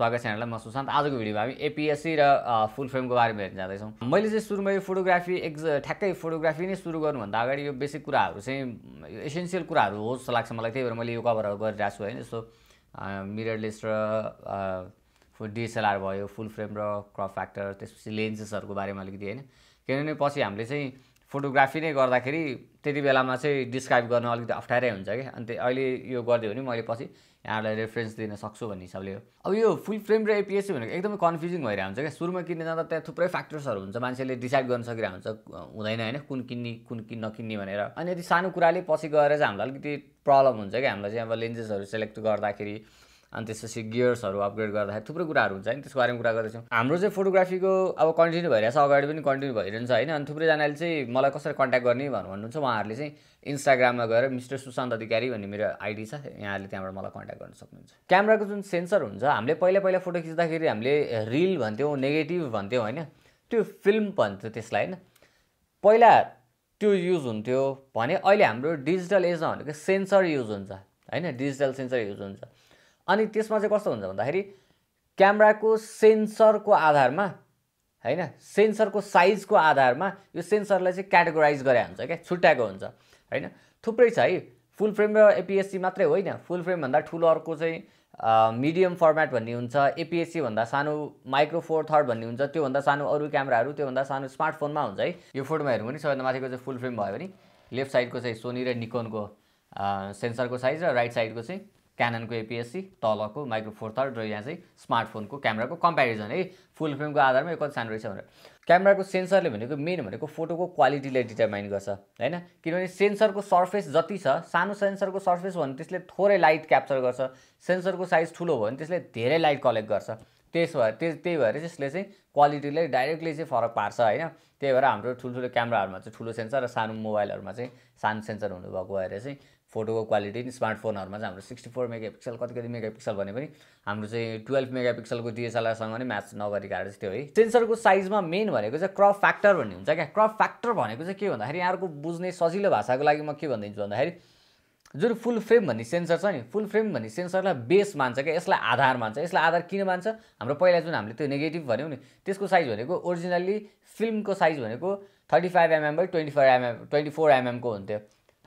स्वागत छ यहाँलाई म सुशान्त आजको भिडियोमा हामी एपिएससी र फुल फ्रेमको बारेमा हेर्न जाँदैछौँ मैले चाहिँ सुरुमा यो फोटोग्राफी एक ठ्याक्कै फोटोग्राफी नै सुरु गर्नुभन्दा अगाडि यो बेसिक कुराहरू चाहिँ एसेन्सियल कुराहरू हो जस्तो लाग्छ मलाई त्यही भएर मैले यो कभरहरू गरिरहेको छु होइन जस्तो मिररलेस र डिएसएलआर भयो फुल फ्रेम र क्रप फ्याक्टर त्यसपछि लेन्सेसहरूको बारेमा अलिकति होइन किनभने पछि हामीले चाहिँ फोटोग्राफी नै गर्दाखेरि त्यति बेलामा चाहिँ डिस्क्राइब गर्न अलिकति अप्ठ्यारै हुन्छ कि अन्त अहिले यो गरिदियो भने मैले पछि यहाँहरूलाई रेफरेन्स दिन सक्छु भन्ने हिसाबले हो अब यो फुल फ्रेम र एपिएससी भनेको एकदमै कन्फ्युजिङ भइरहेको हुन्छ क्या सुरुमा किन्ने जाँदा त्यहाँ थुप्रै फ्याक्टर्सहरू हुन्छ मान्छेले डिसाइड गर्न सकिरहेको हुन्छ हुँदैन होइन कुन किन्ने कुन किन्न नकिन्ने भनेर अनि यति सानो कुराले पछि गएर चाहिँ हामीलाई अलिकति प्रब्लम हुन्छ क्या हामीलाई चाहिँ अब लेन्जेसहरू सेलेक्ट गर्दाखेरि अनि त्यसपछि गियर्सहरू अपग्रेड गर्दाखेरि थुप्रै कुराहरू हुन्छ होइन त्यसको बारेमा कुरा गर्दैछौँ हाम्रो चाहिँ फोटोग्राफीको अब कन्टिन्यू भइरहेछ अगाडि पनि कन्टिन्यू भइरहन्छ होइन अनि थुप्रैजनाले चाहिँ मलाई कसरी कन्ट्याक्ट गर्ने भनेर भन्नुहुन्छ उहाँहरूले चाहिँ इन्स्टाग्राममा गएर मिस्टर सुशान्त अधिकारी भन्ने मेरो आइडी छ यहाँहरूले त्यहाँबाट मलाई कन्ट्याक्ट गर्न सक्नुहुन्छ क्यामराको जुन सेन्सर हुन्छ हामीले पहिला पहिला फोटो खिच्दाखेरि हामीले रिल भन्थ्यौँ नेगेटिभ भन्थ्यौँ होइन त्यो फिल्म भन्थ्यो त्यसलाई होइन पहिला त्यो युज हुन्थ्यो भने अहिले हाम्रो डिजिटल एजमा भनेको सेन्सर युज हुन्छ होइन डिजिटल सेन्सर युज हुन्छ अनि त्यसमा चाहिँ कस्तो हुन्छ भन्दाखेरि क्यामेराको सेन्सरको आधारमा होइन सेन्सरको साइजको आधारमा यो सेन्सरलाई चाहिँ क्याटेगोराइज गरे हुन्छ क्या छुट्याएको हुन्छ होइन थुप्रै छ है फुल फ्रेम र एपिएससी मात्रै होइन फुल फ्रेमभन्दा ठुलो अर्को चाहिँ मिडियम फर्मेट भन्ने हुन्छ एपिएससी भन्दा सानो माइक्रो फोर थर्ड भन्ने हुन्छ त्योभन्दा सानो अरू क्यामराहरू त्योभन्दा सानो स्मार्टफोनमा हुन्छ है यो फोटोमा हेऱ्यौँ भने सबैभन्दा माथिको चाहिँ फुल फ्रेम भयो भने लेफ्ट साइडको चाहिँ सोनी र निकोनको सेन्सरको साइज र राइट साइडको चाहिँ क्याननको एपिएससी तलको माइक्रो फोर थर्ड र यहाँ चाहिँ स्मार्टफोनको क्यामेराको कम्पेरिजन है फुल फ्रेमको आधारमा यो कति सानो रहेछ भनेर क्यामेराको सेन्सरले भनेको मेन भनेको फोटोको क्वालिटीलाई डिटर्माइन गर्छ होइन किनभने सेन्सरको सर्फेस जति छ सानो सेन्सरको सर्फेस भयो भने त्यसले थोरै लाइट क्याप्चर गर्छ सेन्सरको साइज ठुलो भयो भने त्यसले धेरै लाइट कलेक्ट गर्छ त्यस भएर त्यस त्यही भएर चाहिँ यसले चाहिँ क्वालिटीलाई डाइरेक्टली चाहिँ फरक पार्छ होइन त्यही भएर हाम्रो ठुल्ठुलो क्यामेराहरूमा चाहिँ ठुलो सेन्सर र सानो मोबाइलहरूमा चाहिँ सानो सेन्सर हुनुभएको भएर चाहिँ फोटोको क्वालिटी नि स्मार्टफोनहरूमा चाहिँ हाम्रो सिक्सटी फोर मेगा पिक्सल कति कति मेगा पिक्सल भने पनि हाम्रो चाहिँ टुवेल्भ मेगा पिक्सलको डिएसएलआरसँग नै म्याच नगरेको आएर चाहिँ त्यो है सेन्सरको साइजमा मेन भनेको चाहिँ क्रप फ्याक्टर भन्ने हुन्छ क्या क्रप फ्याक्टर भनेको चाहिँ के भन्दाखेरि यहाँको बुझ्ने सजिलो भाषाको लागि म के भनिदिन्छु भन्दाखेरि जुन फुल फ्रेम भन्ने सेन्सर छ नि फुल फ्रेम भन्ने सेन्सरलाई बेस मान्छ क्या यसलाई आधार मान्छ यसलाई आधार किन मान्छ हाम्रो पहिला जुन हामीले त्यो नेगेटिभ भन्यौँ नि त्यसको साइज भनेको ओरिजिनल्ली फिल्मको साइज भनेको thirty five mm by twenty four mm twenty four एमएमको हुन्थ्यो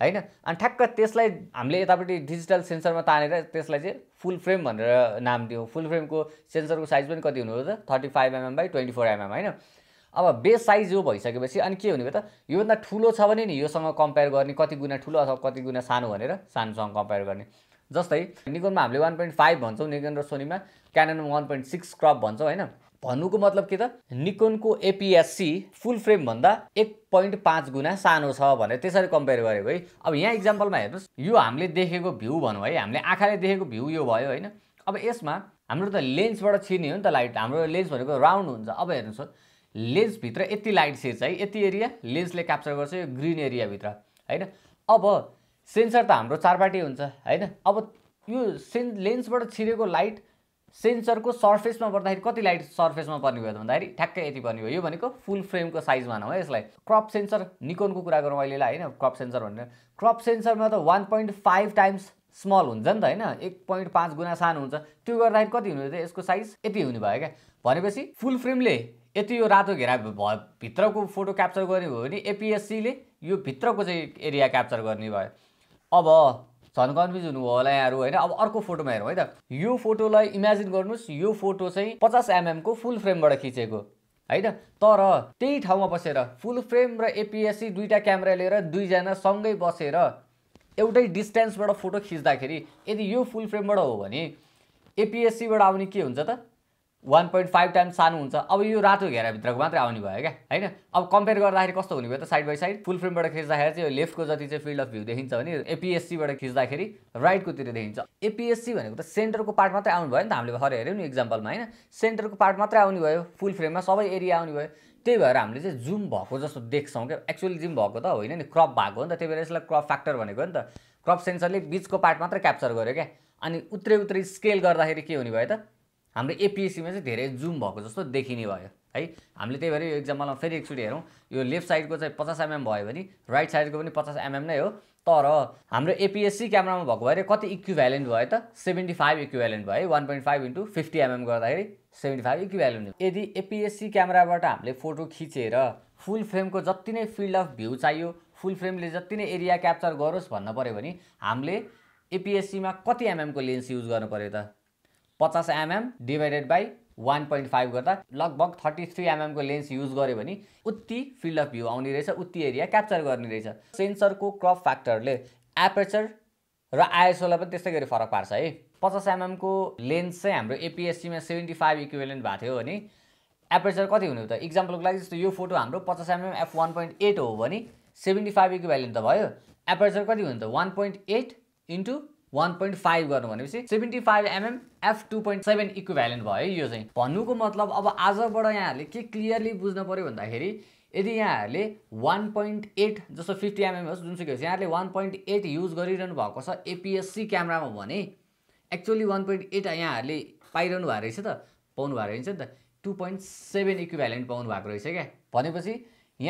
होइन अनि ठ्याक्क त्यसलाई हामीले यतापट्टि डिजिटल सेन्सरमा तानेर त्यसलाई चाहिँ फुल फ्रेम भनेर नाम दियौँ फुल फ्रेमको सेन्सरको साइज पनि कति हुनु त thirty five mm by twenty four mm होइन अब बेस साइज यो भइसकेपछि अनि के हुने भयो त योभन्दा ठुलो छ भने नि योसँग कम्पेयर गर्ने कति गुणा ठुलो अथवा कति गुणा सानो भनेर सानोसँग कम्पेयर गर्ने जस्तै निकोनमा हामीले वान पोइन्ट फाइभ भन्छौँ निकोन र सोनीमा क्यानोनमा वान पोइन्ट सिक्स क्रप भन्छौँ होइन भन्नुको मतलब के त निकोनको एपिएससी फुल फ्रेमभन्दा एक पोइन्ट पाँच गुणा सानो छ भनेर त्यसरी कम्पेयर गरेको है अब यहाँ इक्जाम्पलमा हेर्नुहोस् यो हामीले देखेको भ्यू भनौँ है हामीले आँखाले देखेको भ्यू यो भयो होइन अब यसमा हाम्रो त लेन्सबाट छिर्ने हो नि त लाइट हाम्रो लेन्स भनेको राउन्ड हुन्छ अब हेर्नुहोस् लेन्सभित्र यति लाइट छिर्छ है यति एरिया लेन्सले क्याप्चर गर्छ यो ग्रिन एरियाभित्र होइन अब सेन्सर त हाम्रो चारपाटी हुन्छ होइन अब यो सेन् लेन्सबाट छिरेको लाइट सेन्सरको सर्फेसमा पर्दाखेरि कति लाइट सर्फेसमा पर्ने भयो त भन्दाखेरि ठ्याक्कै यति पर्ने भयो यो भनेको फुल फ्रेमको साइज मानौँ है यसलाई क्रप सेन्सर निकोनको कुरा गरौँ अहिले होइन क्रप सेन्सर भनेर क्रप सेन्सरमा त one point five times small हुन्छ नि त होइन एक पोइन्ट पाँच गुणा सानो हुन्छ त्यो गर्दाखेरि कति हुने त यसको साइज यति हुने भयो क्या भनेपछि फुल फ्रेमले यति यो रातो घेरा भित्रको फोटो क्याप्चर गर्ने भयो भने एपिएससीले यो भित्रको चाहिँ एरिया क्याप्चर गर्ने भयो अब झन् कन्फ्युज हुनुभयो होला यहाँहरू होइन अब अर्को फोटोमा हेरौँ है त यो फोटोलाई इमेजिन गर्नुहोस् यो फोटो चाहिँ पचास एमएमको फुल फ्रेमबाट खिचेको होइन तर त्यही ठाउँमा बसेर फुल फ्रेम र एपिएससी दुईवटा क्यामेरा लिएर दुईजना सँगै बसेर एउटै डिस्टेन्सबाट फोटो खिच्दाखेरि यदि यो फुल फ्रेमबाट हो भने एपिएससीबाट आउने के हुन्छ त वान पोइन्ट फाइभ टाइम्स सानो हुन्छ अब यो रातो घेराभित्रको मात्रै आउने भयो क्या होइन अब कम्पेयर गर्दाखेरि कस्तो हुने भयो त साइड बाई साइड फुल फ्रेमबाट खिच्दाखेरि चाहिँ यो लेफ्टको जति चाहिँ फिल्ड अफ भ्यू देखिन्छ भने एपिएससीबाट खिच्दाखेरि राइटकोतिर देखिन्छ एपिएससी भनेको त सेन्टरको पार्ट मात्रै आउनु भयो नि त हामीले भर्खर हेऱ्यौँ नि इक्जाम्पलमा होइन सेन्टरको पार्ट मात्रै आउने भयो फुल फ्रेममा सबै एरिया आउने भयो त्यही भएर हामीले चाहिँ जुम भएको जस्तो देख्छौँ क्या एक्चुअली जुम भएको त होइन नि क्रप भएको हो नि त त्यही भएर यसलाई क्रप फ्याक्टर भनेको नि त क्रप सेन्सरले बिचको पार्ट मात्रै क्याप्चर गर्यो क्या अनि उत्रै उत्रै स्केल गर्दाखेरि के हुने भयो त हाम्रो एपिएससीमा चाहिँ धेरै जुम भएको जस्तो देखिने भयो है हामीले त्यही भएर यो इक्जाम्पलमा फेरि एकचोटि हेरौँ यो लेफ्ट साइडको चाहिँ पचास एमएम भयो भने राइट साइडको पनि पचास एमएम नै हो तर हाम्रो एपिएससी क्यामरामा भएको भएर कति इक्विभ्यालेन्ट भयो त सेभेन्टी फाइभ इक्विभ्यालेन्ट भयो है one point five into fifty mm गर्दाखेरि सेभेन्टी फाइभ इक्विभ्यालेन्ट यदि एपिएससी क्यामराबाट हामीले फोटो खिचेर फुल फ्रेमको जति नै फिल्ड अफ भ्यू चाहियो फुल फ्रेमले जति नै एरिया क्याप्चर गरोस् भन्न पऱ्यो भने हामीले एपिएससीमा कति एमएमको लेन्स युज गर्नु पऱ्यो त पचास mm divided by one point five गर्दा लगभग थर्टी थ्री एमएमको लेन्स युज गर्यो भने उत्ति फिल्ड अफ भ्यू आउने रहेछ उत्ति एरिया क्याप्चर गर्ने रहेछ सेन्सरको क्रप फ्याक्टरले एपेचर र आइएसओलाई पनि त्यस्तै गरी फरक पार्छ है पचास एमएमको लेन्स चाहिँ हाम्रो एपिएससीमा सेभेन्टी फाइभ इक्विभेलेन्ट भएको थियो भने एपेचर कति हुने त इक्जाम्पलको लागि जस्तो यो फोटो हाम्रो पचास mm F one point eight हो भने सेभेन्टी फाइभ इक्विभ्यालेन्ट त भयो एपेचर कति हुने त one point eight into one point five गर्नु भनेपछि seventy five mm F two point seven equivalent भयो यो चाहिँ भन्नुको मतलब अब आजबाट यहाँहरूले के क्लियरली बुझ्नु पऱ्यो भन्दाखेरि यदि यहाँहरूले वान पोइन्ट एट जस्तो फिफ्टी एमएम होस् जुनसुकै होस् यहाँहरूले वान पोइन्ट एट युज गरिरहनु भएको छ एपिएससी क्यामरामा भने एक्चुअली वान पोइन्ट एट यहाँहरूले पाइरहनु भएको रहेछ त पाउनु भएको रहेछ नि त टू पोइन्ट सेभेन इक्वेभ्यालेन्ट पाउनु भएको रहेछ क्या भनेपछि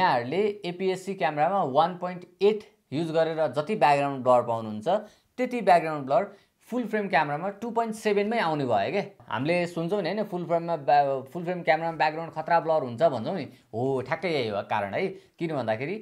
यहाँहरूले एपिएससी क्यामरामा वान पोइन्ट एट युज गरेर जति ब्याकग्राउन्ड डर पाउनुहुन्छ त्यति ब्याकग्राउन्ड ब्लर फुल फ्रेम क्यामरामा टु पोइन्ट सेभेनमै आउने भयो क्या हामीले सुन्छौँ नि होइन फुल फ्रेममा ब्या फुल फ्रेम क्यामरामा ब्याकग्राउन्ड खतरा ब्लर हुन्छ भन्छौँ नि हो ठ्याक्कै यही हो कारण है किन भन्दाखेरि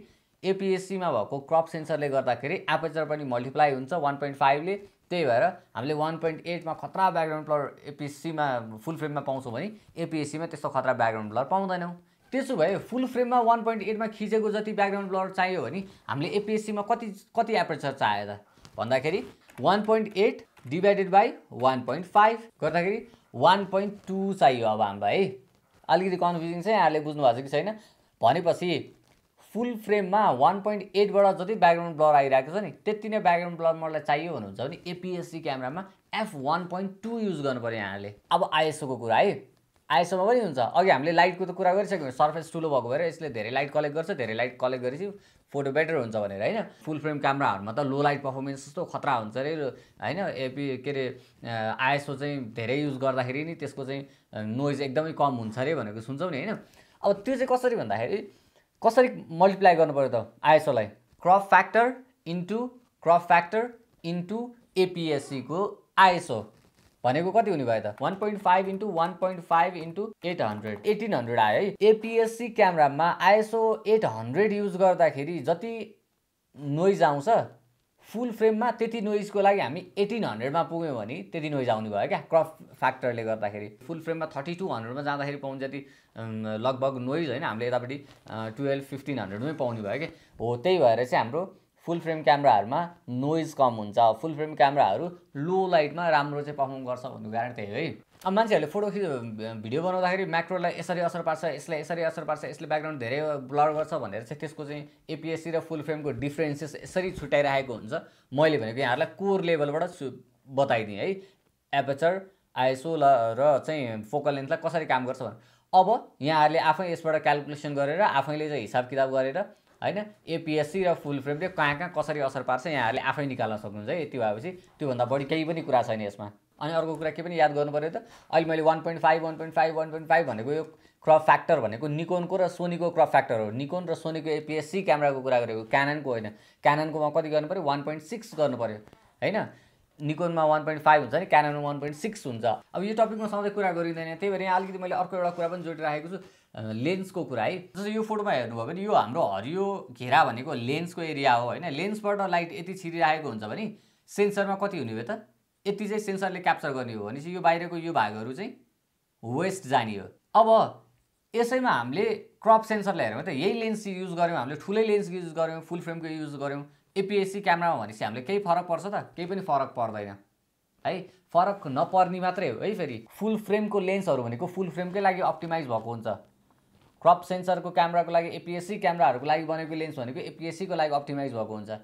एपिएससीमा भएको क्रप सेन्सरले गर्दाखेरि एपर्चर पनि मल्टिप्लाई हुन्छ वान पोइन्ट फाइभले त्यही भएर हामीले वान पोइन्ट एटमा खतरा ब्याकग्राउन्ड ब्लर एपिएससीमा फुल फ्रेममा पाउँछौँ भने एपिएससीमा त्यस्तो खतरा ब्याकग्राउन्ड ब्लर पाउँदैनौँ त्यसो भए फुल फ्रेममा वान पोइन्ट एटमा खिचेको जति ब्याकग्राउन्ड ब्लर चाहियो भने हामीले एपिएससीमा कति कति एपर्चर चाहियो त भन्दाखेरि one point eight divided by one point five गर्दाखेरि वान पोइन्ट टू चाहियो अब हामीलाई है अलिकति कन्फ्युजन चाहिँ यहाँले बुझ्नु भएको छ कि छैन भनेपछि फुल फ्रेममा वान पोइन्ट एटबाट जति ब्याकग्राउन्ड ब्लर आइरहेको छ नि त्यति नै ब्याकग्राउन्ड ब्लर मलाई चाहियो भन्नुहुन्छ भने एपिएससी क्यामेरामा F one point two use गर्नु पऱ्यो यहाँले अब आइएसओको कुरा है आएसम्म पनि हुन्छ अघि हामीले लाइटको त कुरा गरिसक्यौँ सर्फेस ठुलो भएको भएर यसले धेरै लाइट कलेक्ट गर्छ धेरै लाइट कलेक्ट गरेपछि फोटो बेटर हुन्छ भनेर होइन फुल फ्रेम क्यामराहरूमा त लो लाइट पर्फर्मेन्स जस्तो खतरा हुन्छ अरे होइन एपी के अरे आइएसओ चाहिँ धेरै युज गर्दाखेरि नि त्यसको चाहिँ नोइज एकदमै कम हुन्छ अरे भनेको सुन्छौँ नि होइन अब त्यो चाहिँ कसरी भन्दाखेरि कसरी मल्टिप्लाई पऱ्यो त आइएसओलाई crop factor into crop factor into एपिएससीको आइएसओ भनेको कति हुने भयो त one point five into one point five into eight hundred eighteen hundred आयो है एपिएससी क्यामरामा आइएसओ एट हन्ड्रेड युज गर्दाखेरि जति नोइज आउँछ फुल फ्रेममा त्यति नोइजको लागि हामी एटिन हन्ड्रेडमा पुग्यौँ भने त्यति नोइज आउने भयो क्या क्रप फ्याक्टरले गर्दाखेरि फुल फ्रेममा थर्टी टू हन्ड्रेडमा जाँदाखेरि पाउने जति लगभग नोइज होइन हामीले यतापट्टि टुवेल्भ फिफ्टिन हन्ड्रेडमै पाउने भयो कि हो त्यही भएर चाहिँ हाम्रो फुल फ्रेम क्यामेराहरूमा नोइज कम हुन्छ फुल फ्रेम क्यामेराहरू लो लाइटमा राम्रो चाहिँ पर्फर्म गर्छ भन्नु कारण त्यही है अब मान्छेहरूले फोटो खिच भिडियो बनाउँदाखेरि म्याक्रोलाई यसरी असर पार्छ यसलाई यसरी असर पार्छ यसले ब्याकग्राउन्ड धेरै ब्लर गर्छ भनेर चाहिँ त्यसको चाहिँ एपिएससी र फुल फ्रेमको डिफ्रेन्सेस यसरी छुट्याइरहेको हुन्छ मैले भनेको यहाँहरूलाई कोर लेभलबाट बताइदिएँ है एपेचर आइएसओ ल र चाहिँ फोकल लेन्थलाई कसरी काम गर्छ भनेर अब यहाँहरूले आफै यसबाट क्यालकुलेसन गरेर आफैले चाहिँ हिसाब किताब गरेर होइन एपिएससी र फुल फ्रेमले कहाँ कहाँ कसरी असर पार्छ यहाँहरूले आफै निकाल्न सक्नुहुन्छ है यति भएपछि त्योभन्दा बढी केही पनि कुरा छैन यसमा अनि अर्को कुरा के पनि याद गर्नु पऱ्यो त अहिले मैले one point five one point five one point five भनेको यो क्रप फ्याक्टर भनेको निकोनको र सोनीको क्रप फ्याक्टर हो निकोन र सोनीको एपिएससी क्यामेराको कुरा गरेको क्याननको होइन क्याननकोमा कति गर्नु पऱ्यो वान पोइन्ट सिक्स गर्नु पऱ्यो होइन निकोनमा वान पोइन्ट फाइभ हुन्छ नि क्यानोनमा वान पोइन्ट सिक्स हुन्छ अब यो टपिकमा सधैँ कुरा गरिँदैन त्यही भएर यहाँ अलिकति मैले अर्को एउटा कुरा पनि जोडिराखेको छु लेन्सको कुरा है जस्तो यो फोटोमा हेर्नुभयो भने यो हाम्रो हरियो घेरा भनेको लेन्सको एरिया हो होइन लेन्सबाट लाइट यति छिरिरहेको हुन्छ भने सेन्सरमा कति हुने भयो त यति चाहिँ सेन्सरले क्याप्चर गर्ने हो भनेपछि यो बाहिरको यो भागहरू चाहिँ वेस्ट जाने हो अब यसैमा हामीले क्रप सेन्सरलाई हेऱ्यौँ त यही लेन्स युज गऱ्यौँ हामीले ठुलै लेन्स युज गऱ्यौँ फुल फ्रेमको युज गऱ्यौँ एपिएससी क्यामेरामा भनेपछि हामीले केही फरक पर्छ त केही पनि फरक पर्दैन है फरक नपर्ने मात्रै हो है फेरि फुल फ्रेमको लेन्सहरू भनेको फुल फ्रेमकै लागि अप्टिमाइज भएको हुन्छ क्रप सेन्सरको क्यामेराको लागि एपिएससी क्यामराहरूको लागि बनेको लेन्स भनेको एपिएससीको लागि अप्टिमाइज भएको हुन्छ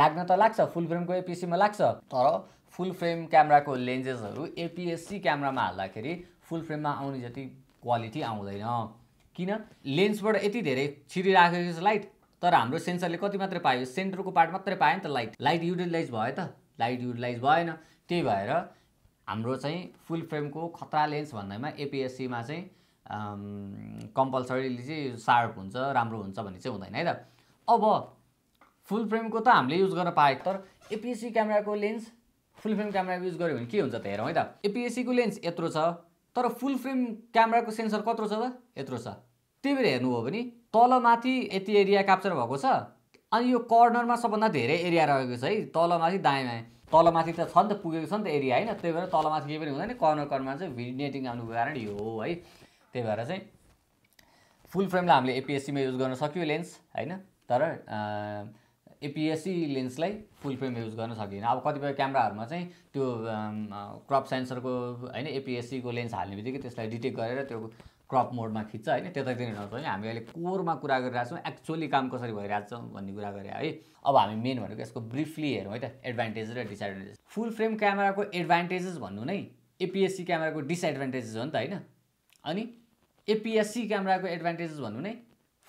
लाग्न त लाग्छ फुल फ्रेमको एपिएससीमा लाग्छ तर फुल फ्रेम क्यामराको लेन्जेसहरू एपिएससी क्यामरामा हाल्दाखेरि फुल फ्रेममा आउने जति क्वालिटी आउँदैन किन लेन्सबाट यति धेरै छिरिराखेको छ लाइट तर हाम्रो सेन्सरले कति मात्रै पायो सेन्टरको पार्ट मात्रै पायो नि त लाइट लाइट युटिलाइज भयो त लाइट युटिलाइज भएन त्यही भएर हाम्रो चाहिँ फुल फ्रेमको खतरा लेन्स भन्दैमा एपिएससीमा चाहिँ कम्पलसरीली चाहिँ सार्प हुन्छ राम्रो हुन्छ भन्ने चाहिँ हुँदैन है त अब फुल फ्रेमको त हामीले युज गर्न पाएँ तर एपिएससी क्यामेराको lens full frame camera use गऱ्यो भने के हुन्छ त हेरौँ है त एपिएससीको लेन्स यत्रो छ तर फुल फ्रेम क्यामेराको सेन्सर कत्रो छ त यत्रो छ त्यही भएर हेर्नु हो भने तलमाथि यति एरिया क्याप्चर भएको छ अनि यो कर्नरमा सबभन्दा धेरै एरिया रहेको छ है तलमाथि दायाँ बायाँ तलमाथि त छ नि त पुगेको छ नि त एरिया होइन त्यही भएर तलमाथि केही पनि हुँदैन कर्नर कर्नरमा चाहिँ भिडिनेटिङ आउनुको कारण यो हो है त्यही भएर चाहिँ फुल फ्रेमलाई हामीले एपिएससीमा युज गर्न सक्यो लेन्स होइन तर एपिएससी लेन्सलाई फुल फ्रेम युज गर्न सकिएन अब कतिपय क्यामराहरूमा चाहिँ त्यो क्रप सेन्सरको होइन एपिएससीको लेन्स हाल्ने बित्तिकै त्यसलाई डिटेक्ट गरेर त्यो क्रप मोडमा खिच्छ होइन त्यतातिर भने हामी अहिले कोरमा कुरा गरिरहेको छौँ एक्चुअली काम कसरी भइरहेको छ भन्ने कुरा गरे है अब हामी मेन भनेको यसको ब्रिफली हेरौँ है त एडभान्टेज र डिसएडभान्टेज फुल फ्रेम क्यामेराको एडभान्टेजेस भन्नु नै एपिएससी क्यामेराको डिसएडभान्टेजेस हो नि त होइन अनि एपिएससी क्यामेराको एडभान्टेजेस भन्नु नै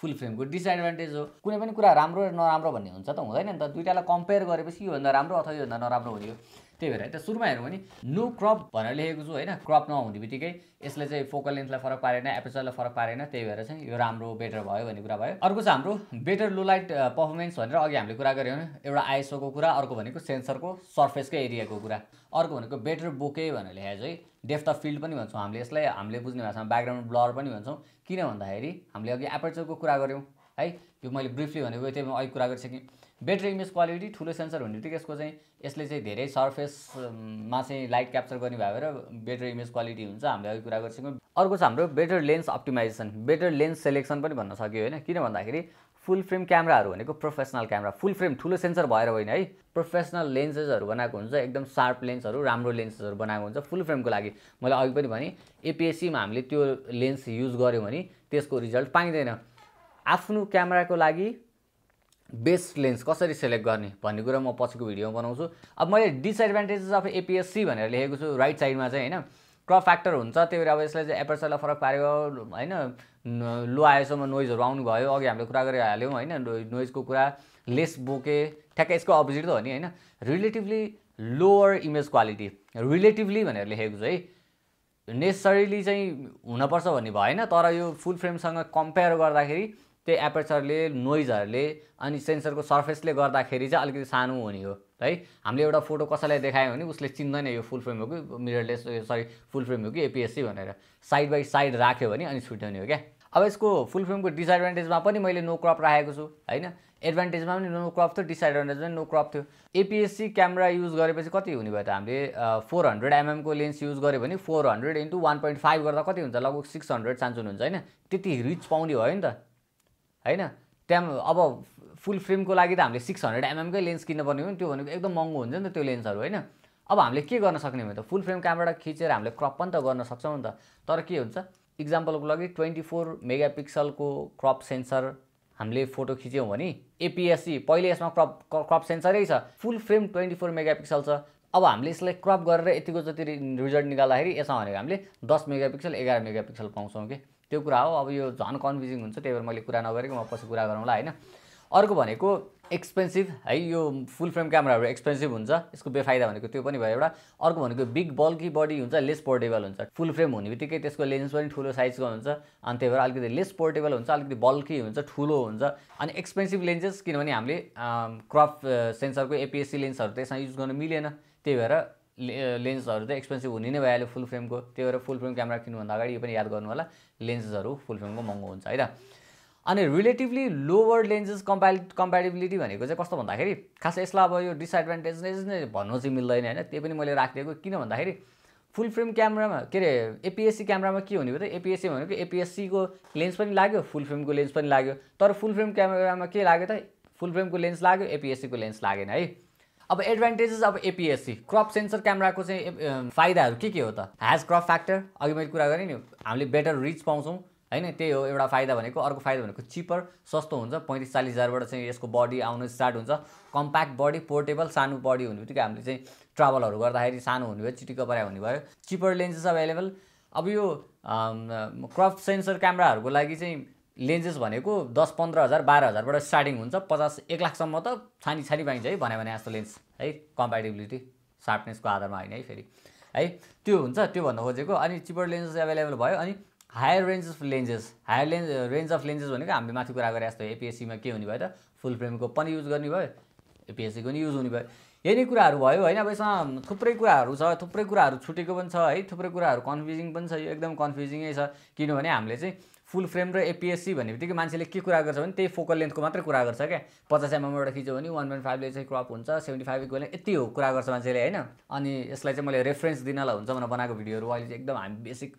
फुल फ्रेमको डिसएडभान्टेज हो कुनै पनि कुरा राम्रो र नराम्रो भन्ने हुन्छ त हुँदैन नि त दुइटालाई कम्पेयर गरेपछि योभन्दा राम्रो अथवा योभन्दा नराम्रो हुने हो त्यही भएर त सुरुमा हेऱ्यौँ भने नो क्रप भनेर लेखेको छु होइन क्रप नहुने बित्तिकै यसले चाहिँ फोकल लेन्थलाई फरक पारेन एपेचरलाई फरक पारेन त्यही भएर चाहिँ यो राम्रो बेटर भयो भन्ने कुरा भयो अर्को चाहिँ हाम्रो बेटर लो लाइट पर्फर्मेन्स भनेर अघि हामीले कुरा गऱ्यौँ एउटा आइएसओको कुरा अर्को भनेको सेन्सरको सर्फेसकै एरियाको कुरा अर्को भनेको बेटर बोके भनेर लेखेको चाहिँ डेफ्थ अफ फिल्ड पनि भन्छौँ हामीले यसलाई हामीले बुझ्ने भाषामा ब्याकग्राउन्ड ब्लर पनि भन्छौँ किन भन्दाखेरि हामीले अघि एपर्चरको कुरा गऱ्यौँ है यो मैले ब्रिफली भनेको थिएँ अघि कुरा गरिसकेँ बेटर इमेज क्वालिटी ठुलो सेन्सर हुने बित्तिकै यसको चाहिँ यसले चाहिँ धेरै सर्फेसमा चाहिँ लाइट क्याप्चर गर्ने भएर बेटर इमेज क्वालिटी हुन्छ हामीले अघि कुरा गर्छौँ अर्को चाहिँ हाम्रो better lens optimisation better lens selection पनि भन्न सक्यो होइन किन भन्दाखेरि फुल फ्रेम क्यामराहरू भनेको प्रोफेसनल क्यामरा फुल फ्रेम ठुलो सेन्सर भएर होइन है प्रोफेसनल लेन्सेसहरू बनाएको हुन्छ एकदम सार्प लेन्सहरू राम्रो लेन्सेसहरू बनाएको हुन्छ फुल फ्रेमको लागि मैले अघि पनि भनेँ एपिएससीमा हामीले त्यो लेन्स युज गऱ्यौँ भने त्यसको रिजल्ट पाइँदैन आफ्नो क्यामराको लागि बेस्ट लेन्स कसरी सेलेक्ट गर्ने भन्ने कुरा म पछिको भिडियोमा बनाउँछु अब मैले डिसएडभान्टेजेस अफ एपिएससी भनेर लेखेको छु राइट साइडमा चाहिँ होइन क्रप फ्याक्टर हुन्छ त्यही भएर अब यसलाई चाहिँ एपर्चरलाई फरक पारेको होइन लो आएसम्म नोइजहरू आउनु भयो अघि हामीले कुरा गरिहाल्यौँ होइन नोइजको कुरा लेस बोके ठ्याक्कै यसको अपोजिट त हो नि होइन relatively lower image quality relatively भनेर लेखेको छु है नेसरीली चाहिँ हुनपर्छ भन्ने भएन तर यो फुल फ्रेमसँग कम्पेयर गर्दाखेरि त्यो एपर्चरले नोइजहरूले अनि सेन्सरको सर्फेसले गर्दाखेरि चाहिँ अलिकति सानो हुने हो है हामीले एउटा फोटो कसैलाई देखायो भने उसले चिन्दैन यो फुल फ्रेम हो कि मिररलेस सरी फुल फ्रेम हो कि एपिएससी भनेर साइड बाई साइड राख्यो भने अनि छुट्याउने हो क्या अब यसको फुल फ्रेमको डिसएडभान्टेजमा पनि मैले नो क्रप राखेको छु होइन एडभान्टेजमा पनि नो क्रप थियो डिसएडभान्टेजमा नो क्रप थियो एपिएससी क्यामेरा युज गरेपछि कति हुने भयो त हामीले फोर हन्ड्रेड एमएमको लेन्स युज गऱ्यो भने four hundred into one point five गर्दा कति हुन्छ लगभग सिक्स हन्ड्रेड चान्सुन हुन्छ होइन त्यति रिच पाउने भयो नि त होइन त्यहाँ अब फुल फ्रेमको लागि त हामीले सिक्स हन्ड्रेड एमएमकै लेन्स किन्नुपर्ने हो नि त्यो भनेको एकदम महँगो हुन्छ नि त त्यो लेन्सहरू होइन अब हामीले के गर्न सक्ने भने त फुल फ्रेम क्यामेरा खिचेर हामीले क्रप पनि त गर्न सक्छौँ नि त तर के हुन्छ इक्जाम्पलको लागि ट्वेन्टी फोर मेगा पिक्सलको क्रप सेन्सर हामीले फोटो खिच्यौँ भने एपिएससी पहिले यसमा क्रप क्रप सेन्सरै छ full frame twenty four megapixel छ अब हामीले यसलाई क्रप गरेर यतिको जति रिजल्ट निकाल्दाखेरि यसमा भनेको हामीले दस मेगा पिक्सल एघार मेगा पिक्सल पाउँछौँ कि त्यो कुरा हो अब यो झन् कन्फ्युजिङ हुन्छ त्यही भएर मैले कुरा नगरेको म पछि कुरा गरौँला होइन अर्को भनेको एक्सपेन्सिभ है यो फुल फ्रेम क्यामराहरू एक्सपेन्सिभ हुन्छ यसको बेफाइदा भनेको त्यो पनि भयो एउटा अर्को भनेको बिग बल्की बडी हुन्छ लेस पोर्टेबल हुन्छ फुल फ्रेम हुने बित्तिकै त्यसको लेन्स पनि ठुलो साइजको हुन्छ अनि त्यही भएर अलिकति लेस पोर्टेबल हुन्छ अलिकति बल्की हुन्छ ठुलो हुन्छ अनि एक्सपेन्सिभ लेन्सेस किनभने हामीले क्रप सेन्सरको एपिएससी लेन्सहरू त्यसमा युज गर्नु मिलेन त्यही भएर लेन्सहरू चाहिँ एक्सपेन्सिभ हुने नै भइहाल्यो फुल फ्रेमको त्यही भएर फुल फ्रेम क्यामेरा किन्नुभन्दा अगाडि यो पनि याद गर्नु होला लेन्सेसहरू फुल फ्रेमको महँगो हुन्छ है त अनि रिलेटिभली लोवर लेन्सेस कम्पा कम्पेरिबिलिटी भनेको चाहिँ कस्तो भन्दाखेरि खास यसलाई अब यो डिसएडभान्टेज नै भन्नु चाहिँ मिल्दैन होइन त्यही पनि मैले राखिदिएको किन भन्दाखेरि फुल फ्रेम क्यामेरामा के अरे एपिएससी क्यामरामा के हुने भयो त एपिएससी भनेको एपिएससीको लेन्स पनि लाग्यो फुल फ्रेमको लेन्स पनि लाग्यो तर फुल फ्रेम क्यामेरामा के लाग्यो त फुल फ्रेमको लेन्स लाग्यो एपिएससीको लेन्स लागेन है अब एडभान्टेजेस अब एपिएससी क्रप सेन्सर क्यामेराको चाहिँ फाइदाहरू के के हो त ह्याज क्रप फ्याक्टर अघि मैले कुरा गरेँ नि हामीले बेटर रिच पाउँछौँ होइन त्यही हो एउटा फाइदा भनेको अर्को फाइदा भनेको चिपर सस्तो हुन्छ पैँतिस चालिस हजारबाट चाहिँ यसको बडी आउनु स्टार्ट हुन्छ कम्प्याक्ट बडी पोर्टेबल सानो बडी हुने बित्तिकै हामीले चाहिँ ट्राभलहरू गर्दाखेरि सानो हुने भयो चिटिक्क पर्या हुने भयो चिपर लेन्सेस अभाइलेबल अब यो क्रप सेन्सर क्यामेराहरूको लागि चाहिँ लेन्जेस भनेको दस पन्ध्र हजार बाह्र हजारबाट स्टार्टिङ हुन्छ पचास एक लाखसम्म त छानी छानी पाइन्छ है भन्यो भने जस्तो लेन्स है कम्पेटेबिलिटी सार्पनेसको आधारमा होइन है फेरि है त्यो हुन्छ त्यो भन्न खोजेको अनि चिपर लेन्जेस एभाइलेबल भयो अनि higher range of lenses higher lens range of lenses भनेको हामीले माथि कुरा गरे जस्तो एपिएससीमा के हुने भयो त फुल फ्रेमको पनि युज गर्ने भयो एपिएससीको पनि युज हुने भयो यही नै कुराहरू भयो होइन अब यसमा थुप्रै कुराहरू छ थुप्रै कुराहरू छुटेको पनि छ है थुप्रै कुराहरू कन्फ्युजिङ पनि छ यो एकदम कन्फ्युजिङै छ किनभने हामीले चाहिँ फुल फ्रेम र एपिएससी भन्ने बित्तिकै मान्छेले के कुरा गर्छ भने त्यही फोकल लेन्थको मात्रै कुरा गर्छ क्या पचास एमएमबाट खिच्यो भने वान पोइन्ट फाइभले चाहिँ क्रप हुन्छ सेभेन्टी फाइभ लागि यति हो कुरा गर्छ मान्छेले होइन अनि यसलाई चाहिँ मैले रेफरेन्स दिनलाई हुन्छ भनेर बनाएको भिडियोहरू अहिले चाहिँ एकदम हामी बेसिक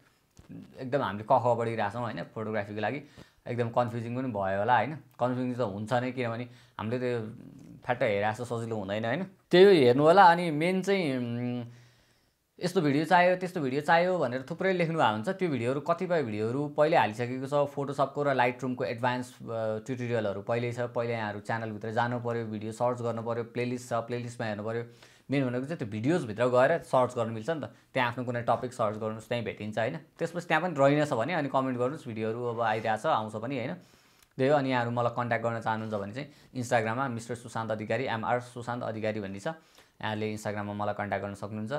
एकदम हामीले कख बढिरहेछौँ होइन फोटोग्राफीको लागि एकदम कन्फ्युजिङ पनि भयो होला होइन कन्फ्युजिङ त हुन्छ नै किनभने हामीले त्यो फ्याट्टा हेरेर सजिलो हुँदैन होइन त्यही हेर्नु होला अनि मेन चाहिँ यस्तो भिडियो चाहियो त्यस्तो भिडियो चाहियो भनेर थुप्रै लेख्नु भएको हुन्छ त्यो भिडियोहरू कतिपय भिडियोहरू पहिले हालिसकेको छ फोटोसपको र लाइट रुमको एडभान्स ट्युटोरियलहरू पहिल्यै छ पहिले यहाँहरू च्यानलभित्र जानु पऱ्यो भिडियो सर्च गर्नु पऱ्यो प्लेलिस्ट छ प्लेलिस्टमा हेर्नु पऱ्यो मेन भनेको चाहिँ त्यो भिडियोजभित्र गएर सर्च गर्नु मिल्छ नि त त्यहाँ आफ्नो कुनै टपिक सर्च गर्नुहोस् त्यहीँ भेटिन्छ होइन त्यसपछि त्यहाँ पनि रहेनछ भने अनि कमेन्ट गर्नुहोस् भिडियोहरू अब आइरहेछ आउँछ पनि होइन त्यही हो अनि यहाँहरू मलाई कन्ट्याक्ट गर्न चाहनुहुन्छ भने चाहिँ इन्स्टाग्राममा मिस्टर सुशान्त अधिकारी एमआर सुशान्त अधिकारी भन्ने छ यहाँले इन्स्टाग्राममा मलाई कन्ट्याक्ट गर्न सक्नुहुन्छ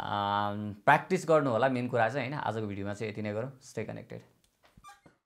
प्र्याक्टिस गर्नु होला मेन कुरा चाहिँ होइन आजको भिडियोमा चाहिँ यति नै गरौँ स्टे कनेक्टेड